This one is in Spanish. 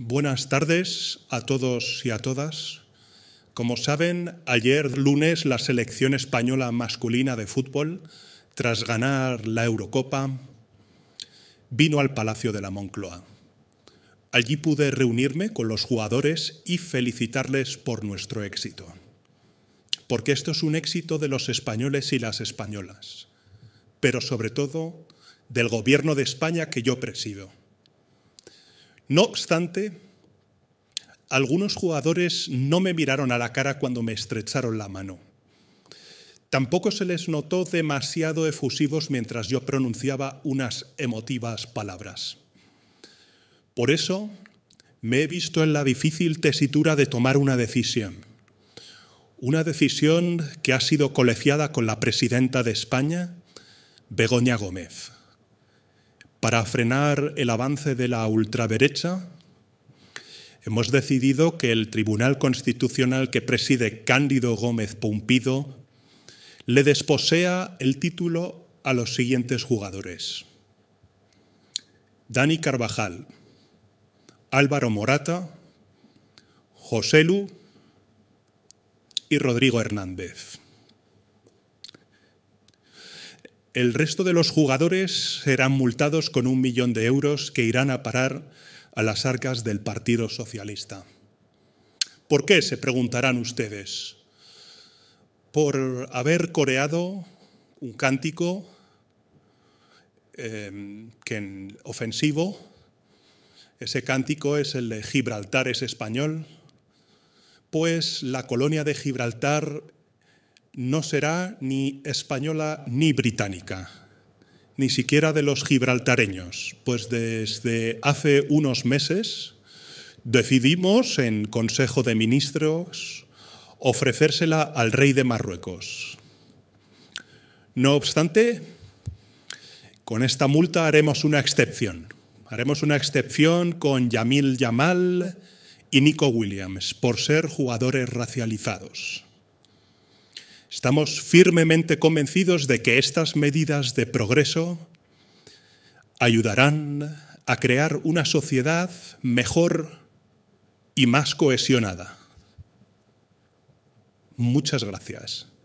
Buenas tardes a todos y a todas. Como saben, ayer lunes la selección española masculina de fútbol, tras ganar la Eurocopa, vino al Palacio de la Moncloa. Allí pude reunirme con los jugadores y felicitarles por nuestro éxito. Porque esto es un éxito de los españoles y las españolas, pero sobre todo del Gobierno de España que yo presido no obstante, algunos jugadores no me miraron a la cara cuando me estrecharon la mano. Tampoco se les notó demasiado efusivos mientras yo pronunciaba unas emotivas palabras. Por eso me he visto en la difícil tesitura de tomar una decisión. Una decisión que ha sido colegiada con la presidenta de España, Begoña Gómez para frenar el avance de la ultraderecha, hemos decidido que el Tribunal Constitucional que preside Cándido Gómez Pompido le desposea el título a los siguientes jugadores. Dani Carvajal, Álvaro Morata, José Lu y Rodrigo Hernández. El resto de los jugadores serán multados con un millón de euros que irán a parar a las arcas del Partido Socialista. ¿Por qué? Se preguntarán ustedes. Por haber coreado un cántico eh, que ofensivo. Ese cántico es el de Gibraltar es español, pues la colonia de Gibraltar no será ni española ni británica, ni siquiera de los gibraltareños, pues desde hace unos meses decidimos en Consejo de Ministros ofrecérsela al rey de Marruecos. No obstante, con esta multa haremos una excepción. Haremos una excepción con Yamil Yamal y Nico Williams por ser jugadores racializados. Estamos firmemente convencidos de que estas medidas de progreso ayudarán a crear una sociedad mejor y más cohesionada. Muchas gracias.